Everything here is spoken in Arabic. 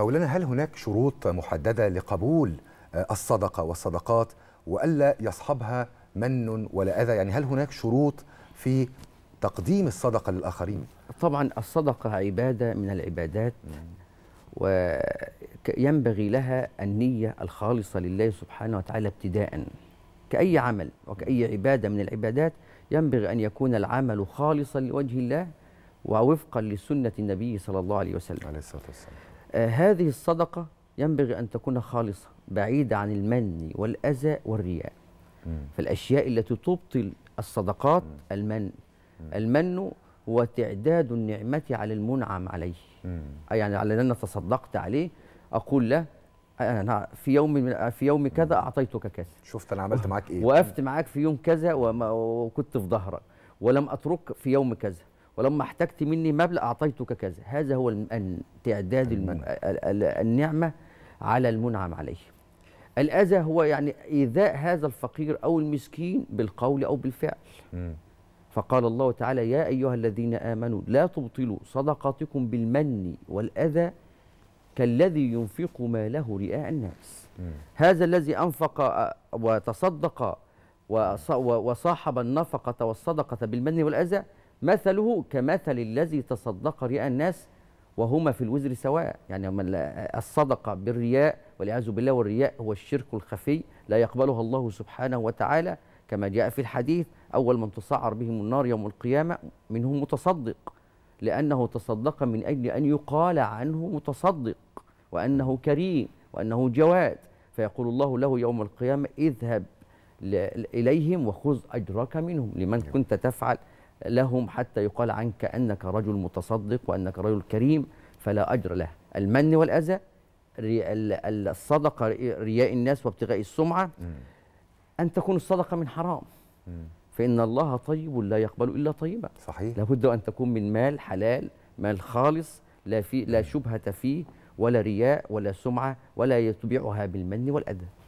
مولانا هل هناك شروط محددة لقبول آه، الصدقة والصدقات وألا يصحبها من ولا أذى يعني هل هناك شروط في تقديم الصدقة للآخرين طبعا الصدقة عبادة من العبادات وينبغي لها النية الخالصة لله سبحانه وتعالى ابتداء كأي عمل وكأي عبادة من العبادات ينبغي أن يكون العمل خالصا لوجه الله ووفقا لسنة النبي صلى الله عليه وسلم عليه الصلاة والسلام آه، هذه الصدقة ينبغي أن تكون خالصة بعيدة عن المن والأذى والرياء م. فالأشياء التي تبطل الصدقات م. المن المن هو تعداد النعمة على المنعم عليه م. آه، يعني على أن تصدقت عليه أقول له أنا في يوم في يوم كذا أعطيتك كذا شفت أنا عملت معاك إيه وقفت معاك في يوم كذا وكنت في ظهرك ولم أترك في يوم كذا ولما احتجت مني مبلغ أعطيتك كذا هذا هو تعداد الم... النعمة على المنعم عليه الأذى هو يعني إيذاء هذا الفقير أو المسكين بالقول أو بالفعل فقال الله تعالى يا أيها الذين آمنوا لا تبطلوا صدقاتكم بالمن والأذى كالذي ينفق ماله رئاء الناس هذا الذي أنفق آه، وتصدق وصاحب النفقة والصدقة بالمن والأذى مثله كمثل الذي تصدق رئاء الناس وهما في الوزر سواء يعني الصدقة بالرياء والعياذ بالله والرياء هو الشرك الخفي لا يقبلها الله سبحانه وتعالى كما جاء في الحديث أول من تصعر بهم النار يوم القيامة منهم متصدق لأنه تصدق من أجل أن يقال عنه متصدق وأنه كريم وأنه جواد فيقول الله له يوم القيامة اذهب إليهم وخذ أجرك منهم لمن نعم. كنت تفعل لهم حتى يقال عنك أنك رجل متصدق وأنك رجل كريم فلا أجر له المن والأذى الصدقة رياء الناس وابتغاء السمعة أن تكون الصدقة من حرام فإن الله طيب لا يقبل إلا طيبا صحيح لابد أن تكون من مال حلال مال خالص لا, في لا شبهة فيه ولا رياء ولا سمعة ولا يتبعها بالمن والأذى